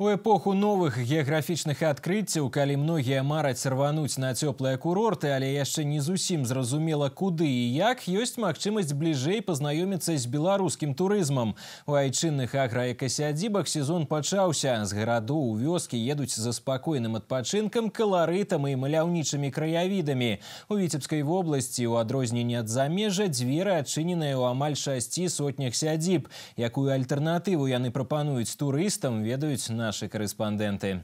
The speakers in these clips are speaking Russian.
У эпоху новых геаграфічных адкрыццяў, калі многие мараць рвануць на теплые курорты, але яшчэ не зусим зразумела, куды и як ёсць магчымасць бліжэй пазнаёміцца з беларускім туризмом У айчынных аграэкасядзібах сезон пачаўся. З гарадоў у вёскі едуць за спакойным отпочинком колоритом і маляўнічымі краявідамі. У віцебскай вобласці ў адрозненне ад замежжа дзверы адчыненыя ў амаль шасці сотнях сядиб Якую альтернативу яны прапануюць турыстам, ведаюць на Наши корреспонденты.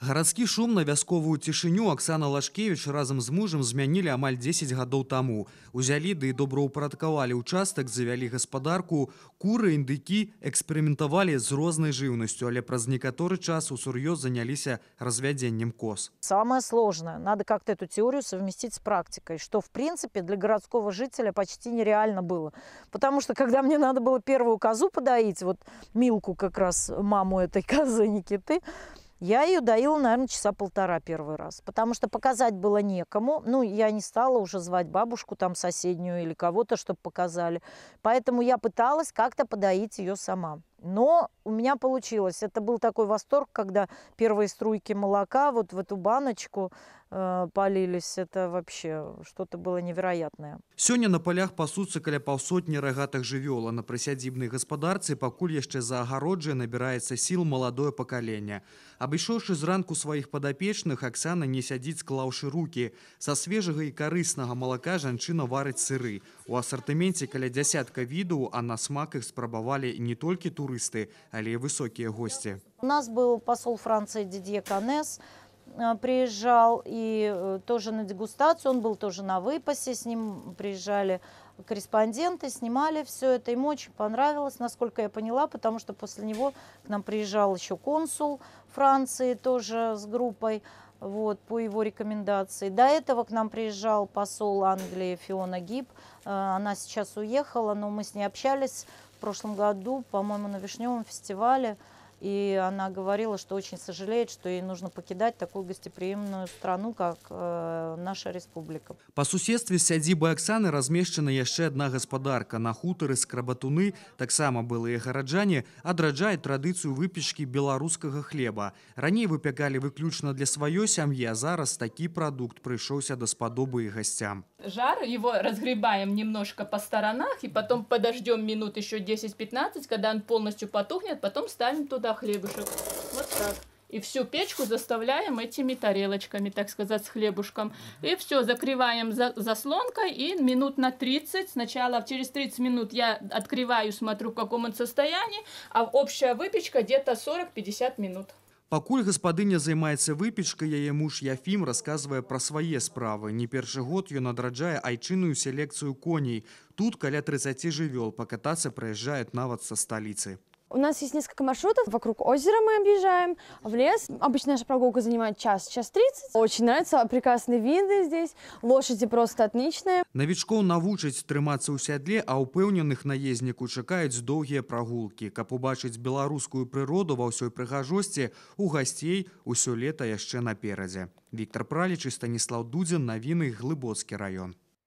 Гарадскі шум на вясковую цішыню Аксана Лашкевіч разам з мужам змянілі амаль 10 гадоў таму. Узялі ды добраўпарадкавалі ўчастак, завялі гаспадарку, куры індыкі эксперыментавалі з рознай жыўнасцю, але праз некаторы час у сур'ёз заняліся развядзеннем кос. Самае сложнае, надо как-то эту теорію совместіць з практикай, што в прынцыпе для гарадскога жыцеля почти нереальна было. Потому что когда мне надо было первую казу падаіць, вот мілку как раз маму этой казы Нкіты, Я ее доила, наверное, часа полтора первый раз, потому что показать было некому. Ну, я не стала уже звать бабушку там соседнюю или кого-то, чтобы показали. Поэтому я пыталась как-то подоить ее сама. Но у меня получилось. Это был такой восторг, когда первые струйки молока вот в эту баночку э, полились. Это вообще что-то было невероятное. Сегодня на полях пасутся каля полсотни рогатых живел, а на присядибной господарце, покуль еще за огороджей, набирается сил молодое поколение. Обышевши ранку своих подопечных, Оксана не сядит, склавши руки. Со свежего и корыстного молока женщина варит сыры. У ассортименте каля десятка видов, а на смак их спробовали не только турки, турысты, але высокие гости. У нас был посол Франции Дидье Канес, э, приезжал и э, тоже на дегустацию, он был тоже на выпасе, с ним приезжали корреспонденты, снимали все это, ему очень понравилось, насколько я поняла, потому что после него к нам приезжал еще консул Франции тоже с группой вот, по его рекомендации. До этого к нам приезжал посол Англии Фиона Гиб. Э, она сейчас уехала, но мы с ней общались в прошлом году, по-моему, на Вишневом фестивале. И она говорила, что очень сожалеет, что ей нужно покидать такую гостеприимную страну, как э, наша республика. По суседству сядзибы Оксаны размещена еще одна господарка. На хуторы Скрабатуны, так само былые горожане, отражают традицию выпечки белорусского хлеба. Ранее выпекали выключно для своей семьи, а зараз такий продукт пришелся до сподобы и гостям. жар, его разгребаем немножко по сторонах, и потом подождем минут еще 10-15, когда он полностью потухнет, потом ставим туда хлебушек. Вот так. И всю печку заставляем этими тарелочками, так сказать, с хлебушком. И все, закрываем за заслонкой и минут на 30. Сначала через 30 минут я открываю, смотрю, в каком он состоянии, а общая выпечка где-то 40-50 минут. Пакуль гаспадыня займаецца выпечкай, яе муж Яфім расказвае пра свае справы. Не першы год ён адраджае айчынную селекцыю коней. Тут каля 30 жывёл пакатацца прыязджаюць нават са сталіцы. У нас есть несколько маршрутов. Вокруг озера мы объезжаем, в лес. Обычно наша прогулка занимает час, час тридцать. Очень нравятся прекрасные виды здесь. Лошади просто отличные. Новичков научить трымацца ў сядле, а ўпэўненых наездніку чекают долгие прогулки, Каб убачыць белорусскую природу во всей прыгажосці, у гасцей усё лета яшчэ наперадзе. Виктор Пралич и Станислав Дудин, Новины Глыбоцкі район.